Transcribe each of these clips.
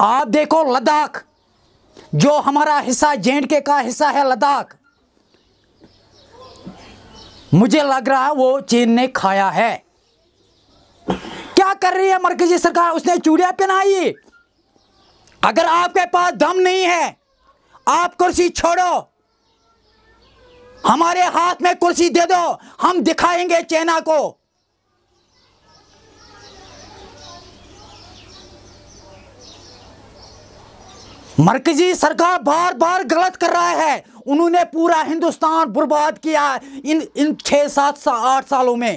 आप देखो लद्दाख जो हमारा हिस्सा जे के का हिस्सा है लद्दाख मुझे लग रहा है वो चीन ने खाया है क्या कर रही है मरकजी सरकार उसने चूड़िया पहनाई अगर आपके पास दम नहीं है आप कुर्सी छोड़ो हमारे हाथ में कुर्सी दे दो हम दिखाएंगे चेना को मरकजी सरकार बार बार गलत कर रहा है उन्होंने पूरा हिंदुस्तान बर्बाद किया इन इन छह सात सा आठ सालों में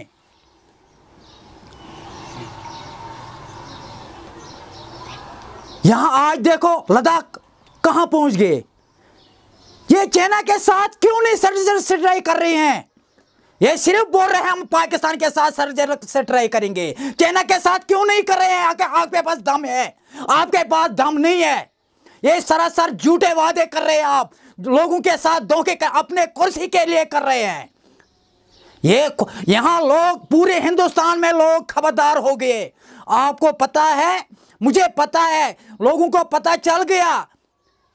यहां आज देखो लद्दाख कहां पहुंच गए ये चाइना के साथ क्यों नहीं सर्जिकल स्ट्राइक कर रहे हैं ये सिर्फ बोल रहे हैं हम पाकिस्तान के साथ सर्जिकल स्ट्राइक करेंगे चाइना के साथ क्यों नहीं कर रहे हैं आपके पास दम है आपके पास दम नहीं है ये सरासर झूठे वादे कर रहे हैं आप लोगों के साथ धोखे कर अपने कुर्सी के लिए कर रहे हैं ये यहाँ लोग पूरे हिंदुस्तान में लोग खबरदार हो गए आपको पता है मुझे पता है लोगों को पता चल गया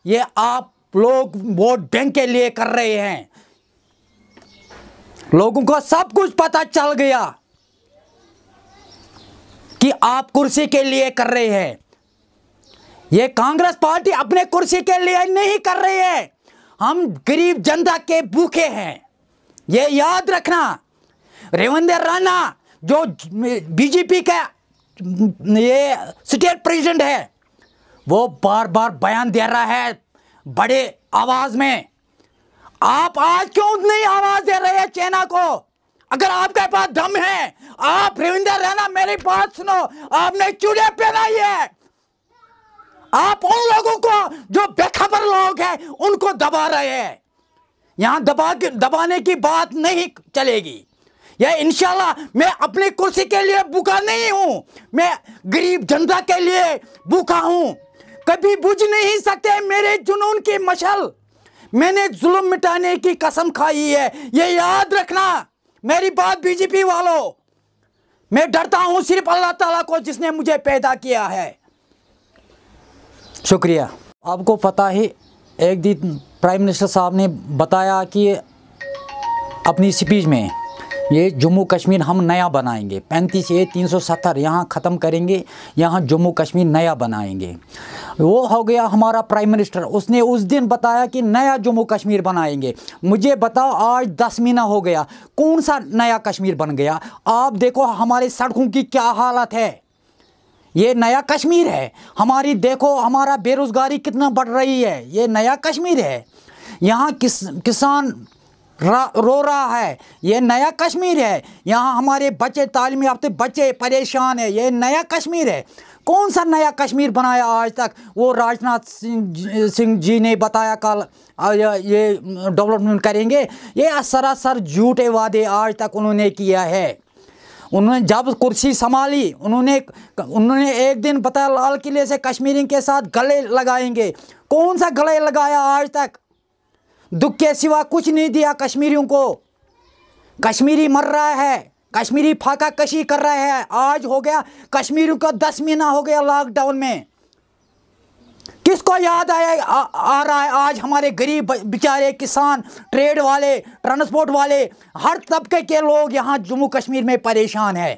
ये आप लोग वोट बैंक के लिए कर रहे हैं लोगों को सब कुछ पता चल गया कि आप कुर्सी के लिए कर रहे हैं ये कांग्रेस पार्टी अपने कुर्सी के लिए नहीं कर रही है हम गरीब जनता के भूखे हैं ये याद रखना रेवंदर राणा जो बीजेपी का ये स्टेट प्रेसिडेंट है वो बार बार बयान दे रहा है बड़े आवाज में आप आज क्यों नहीं आवाज दे रहे हैं चैना को अगर आपके पास दम है आप रविंदर राणा मेरी बात सुनो आपने चूड़े पहनाई है आप उन लोगों को जो बेखबर लोग हैं उनको दबा रहे हैं यहां दबा के दबाने की बात नहीं चलेगी यह इनशाला मैं अपनी कुर्सी के लिए भूखा नहीं हूं मैं गरीब जनता के लिए भूखा हूं कभी बुझ नहीं सकते मेरे जुनून की मशल मैंने जुल्म मिटाने की कसम खाई है ये याद रखना मेरी बात बीजेपी वालों मैं डरता हूं सिर्फ अल्लाह ताला को जिसने मुझे पैदा किया है शुक्रिया आपको पता ही एक दिन प्राइम मिनिस्टर साहब ने बताया कि अपनी स्पीच में ये जम्मू कश्मीर हम नया बनाएंगे पैंतीस ए तीन सौ सत्तर यहाँ ख़त्म करेंगे यहाँ जम्मू कश्मीर नया बनाएंगे वो हो गया हमारा प्राइम मिनिस्टर उसने उस दिन बताया कि नया जम्मू कश्मीर बनाएंगे मुझे बताओ आज दस महीना हो गया कौन सा नया कश्मीर बन गया आप देखो हमारे सड़कों की क्या हालत है ये नया कश्मीर है हमारी देखो हमारा बेरोज़गारी कितना बढ़ रही है ये नया कश्मीर है यहाँ किस किसान रो रहा है ये नया कश्मीर है यहाँ हमारे बच्चे तालीम याफ्ते बच्चे परेशान है ये नया कश्मीर है कौन सा नया कश्मीर बनाया आज तक वो राजनाथ सिंह सिंह जी ने बताया कल ये डेवलपमेंट करेंगे ये सरासर झूठे वादे आज तक उन्होंने किया है उन्होंने जब कुर्सी संभाली उन्होंने उन्होंने एक दिन बताया लाल किले से कश्मीरी के साथ गले लगाएंगे कौन सा गले लगाया आज तक दुख के सिवा कुछ नहीं दिया कश्मीरियों को कश्मीरी मर रहा है कश्मीरी फाका कशी कर रहा है आज हो गया कश्मीरियों का दस महीना हो गया लॉकडाउन में किसको याद आया आ, आ रहा है आज हमारे गरीब बेचारे किसान ट्रेड वाले ट्रांसपोर्ट वाले हर तबके के लोग यहाँ जम्मू कश्मीर में परेशान है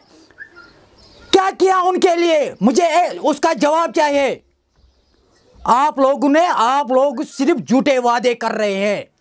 क्या किया उनके लिए मुझे ए, उसका जवाब चाहिए आप लोगों ने आप लोग सिर्फ झूठे वादे कर रहे हैं